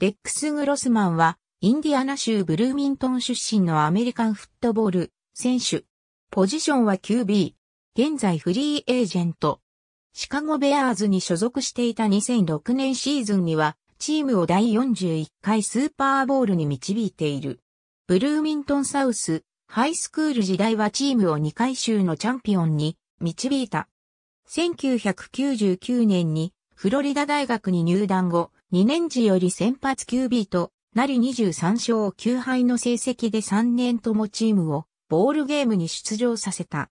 レックス・グロスマンは、インディアナ州ブルーミントン出身のアメリカンフットボール選手。ポジションは QB。現在フリーエージェント。シカゴベアーズに所属していた2006年シーズンには、チームを第41回スーパーボールに導いている。ブルーミントンサウス、ハイスクール時代はチームを2回州のチャンピオンに導いた。1999年にフロリダ大学に入団後、2年時より先発 QB となり23勝9敗の成績で3年ともチームをボールゲームに出場させた。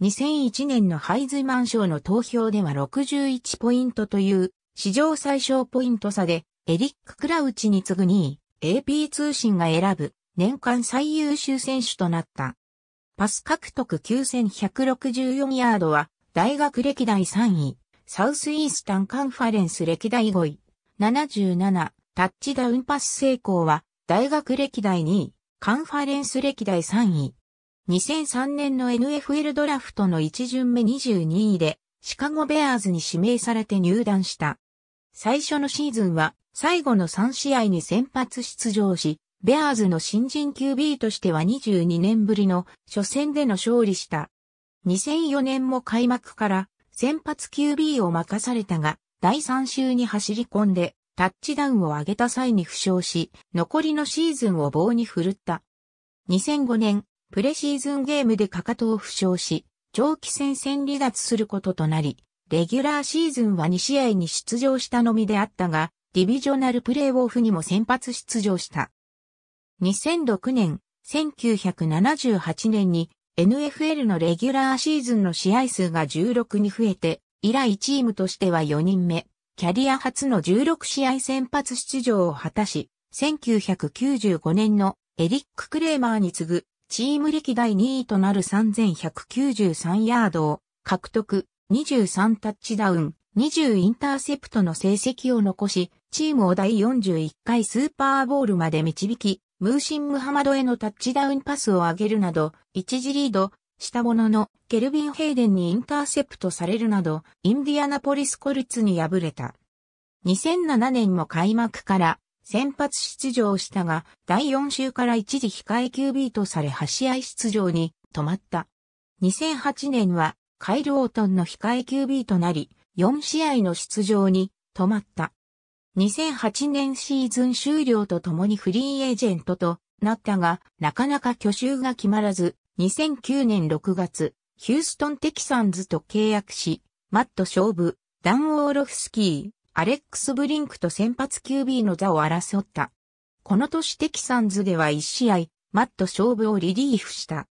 2001年のハイズマン賞の投票では61ポイントという史上最小ポイント差でエリック・クラウチに次ぐ2位 AP 通信が選ぶ年間最優秀選手となった。パス獲得9164ヤードは大学歴代3位、サウスイースタンカンファレンス歴代5位、77、タッチダウンパス成功は、大学歴代2位、カンファレンス歴代3位。2003年の NFL ドラフトの1巡目22位で、シカゴベアーズに指名されて入団した。最初のシーズンは、最後の3試合に先発出場し、ベアーズの新人 QB としては22年ぶりの初戦での勝利した。2004年も開幕から先発 QB を任されたが、第3週に走り込んで、タッチダウンを上げた際に負傷し、残りのシーズンを棒に振るった。2005年、プレシーズンゲームでかかとを負傷し、長期戦線離脱することとなり、レギュラーシーズンは2試合に出場したのみであったが、ディビジョナルプレーオフにも先発出場した。2006年、1978年に NFL のレギュラーシーズンの試合数が16に増えて、以来チームとしては4人目、キャリア初の16試合先発出場を果たし、1995年のエリック・クレーマーに次ぐ、チーム歴代2位となる3193ヤードを獲得、23タッチダウン、20インターセプトの成績を残し、チームを第41回スーパーボールまで導き、ムーシン・ムハマドへのタッチダウンパスを上げるなど、一時リード、したものの、ケルビン・ヘイデンにインターセプトされるなど、インディアナポリス・コルツに敗れた。2007年も開幕から先発出場したが、第4週から一時控え QB とされ8試合出場に止まった。2008年はカイル・オートンの控え QB となり、4試合の出場に止まった。2008年シーズン終了とともにフリーエージェントとなったが、なかなか去就が決まらず、2009年6月、ヒューストンテキサンズと契約し、マット勝負、ダン・オーロフスキー、アレックス・ブリンクと先発 QB の座を争った。この年テキサンズでは1試合、マット勝負をリリーフした。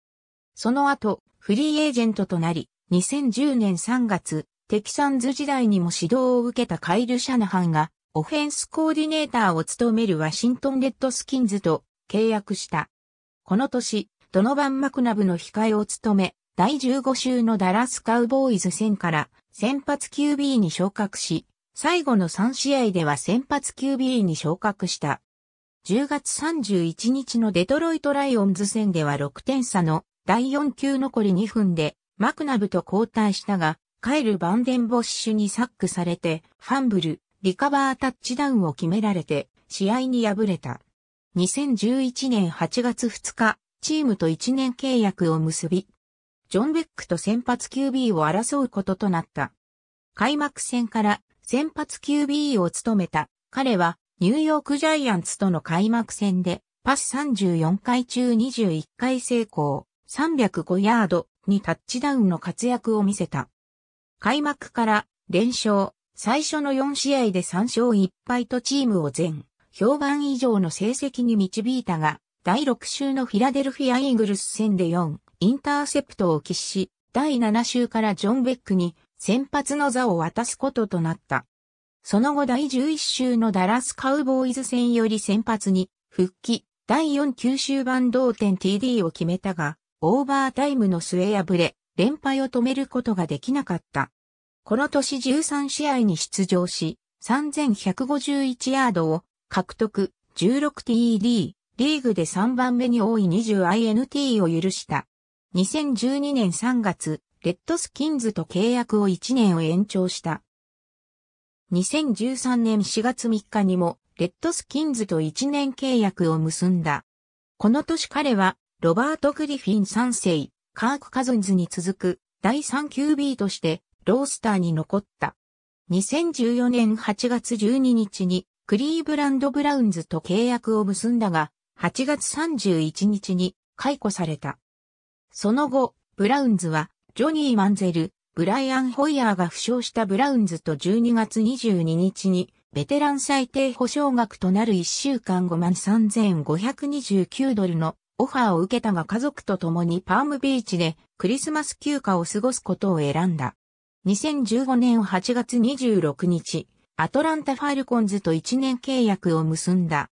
その後、フリーエージェントとなり、2010年3月、テキサンズ時代にも指導を受けたカイル・シャナハンが、オフェンスコーディネーターを務めるワシントン・レッドスキンズと契約した。この年、ドノバン・マクナブの控えを務め、第15週のダラスカウボーイズ戦から先発 QB に昇格し、最後の3試合では先発 QB に昇格した。10月31日のデトロイトライオンズ戦では6点差の第4球残り2分でマクナブと交代したが、カエル・バンデンボッシュにサックされて、ファンブル、リカバータッチダウンを決められて、試合に敗れた。2011年8月2日、チームと1年契約を結び、ジョン・ベックと先発 QB を争うこととなった。開幕戦から先発 QB を務めた彼はニューヨークジャイアンツとの開幕戦でパス34回中21回成功、305ヤードにタッチダウンの活躍を見せた。開幕から連勝、最初の4試合で3勝1敗とチームを全、評判以上の成績に導いたが、第6週のフィラデルフィア・イーグルス戦で4、インターセプトを喫し、第7週からジョン・ベックに先発の座を渡すこととなった。その後第11週のダラス・カウボーイズ戦より先発に復帰、第4九州版同点 TD を決めたが、オーバータイムの末敗れ、連敗を止めることができなかった。この年13試合に出場し、3151ヤードを獲得、16TD、リーグで3番目に多い 20INT を許した。2012年3月、レッドスキンズと契約を1年を延長した。2013年4月3日にも、レッドスキンズと1年契約を結んだ。この年彼は、ロバート・グリフィン3世、カーク・カズンズに続く、第 3QB として、ロースターに残った。2014年8月12日に、クリーブランド・ブラウンズと契約を結んだが、8月31日に解雇された。その後、ブラウンズは、ジョニー・マンゼル、ブライアン・ホイヤーが負傷したブラウンズと12月22日に、ベテラン最低保証額となる1週間5万3529ドルのオファーを受けたが家族と共にパームビーチでクリスマス休暇を過ごすことを選んだ。2015年8月26日、アトランタ・ファルコンズと1年契約を結んだ。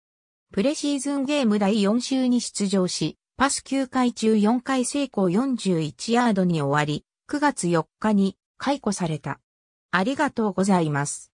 プレシーズンゲーム第4週に出場し、パス9回中4回成功41ヤードに終わり、9月4日に解雇された。ありがとうございます。